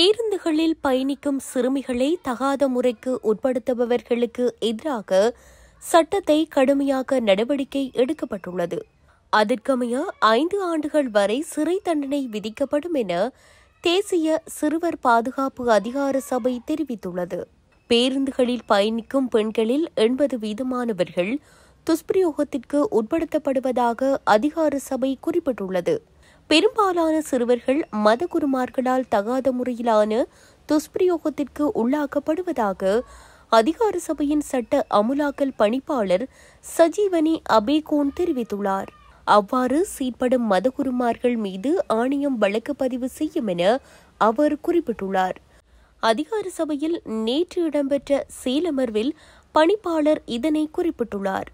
பேருந்துகளில் பயணிக்கும் சிறுமிகளை தகாத முறைக்கு உட்படுத்துபவர்களுக்கு எதிராக சட்டத்தை கடுமையாக நடவடிக்கை எடுக்கப்பட்டுள்ளது அதற்கமைய ஐந்து ஆண்டுகள் வரை சிறை தண்டனை விதிக்கப்படும் என தேசிய சிறுவர் பாதுகாப்பு அதிகார சபை தெரிவித்துள்ளது பேருந்துகளில் பயணிக்கும் பெண்களில் எண்பது வீதமானவர்கள் துஷ்பிரயோகத்திற்கு உட்படுத்தப்படுவதாக அதிகார சபை குறிப்பிட்டுள்ளது பெரும்பாலான சிறுவர்கள் மதகுருமார்களால் தகாத முறையிலான துஷ்பிரயோகத்திற்கு உள்ளாக்கப்படுவதாக அதிகார சபையின் சட்ட அமுலாக்கல் பணிப்பாளர் சஜீவனி அபேகோன் தெரிவித்துள்ளார் அவ்வாறு சீட்படும் மதகுருமார்கள் மீது ஆணையம் வழக்கு பதிவு செய்யும் என அவர் குறிப்பிட்டுள்ளார் அதிகார சபையில் நேற்று இடம்பெற்ற சேலமர்வில் பணிப்பாளர் இதனை குறிப்பிட்டுள்ளார்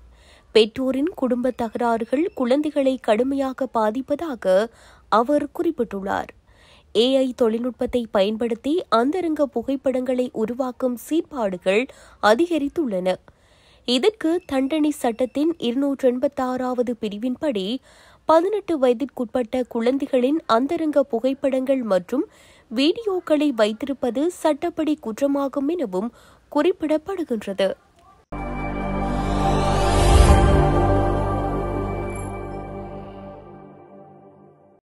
பெற்றோரின் குடும்ப தகராறுகள் குழந்தைகளை கடுமையாக பாதிப்பதாக அவர் குறிப்பிட்டுள்ளார் ஏஐ தொழில்நுட்பத்தை பயன்படுத்தி அந்தரங்க புகைப்படங்களை உருவாக்கும் சீர்பாடுகள் அதிகரித்துள்ளன இதற்கு தண்டனை சட்டத்தின் இருநூற்று எண்பத்தாறாவது பிரிவின்படி பதினெட்டு வயதிற்குட்பட்ட குழந்தைகளின் அந்தரங்க புகைப்படங்கள் மற்றும் வீடியோக்களை வைத்திருப்பது சட்டப்படி குற்றமாகும் எனவும் குறிப்பிடப்படுகின்றது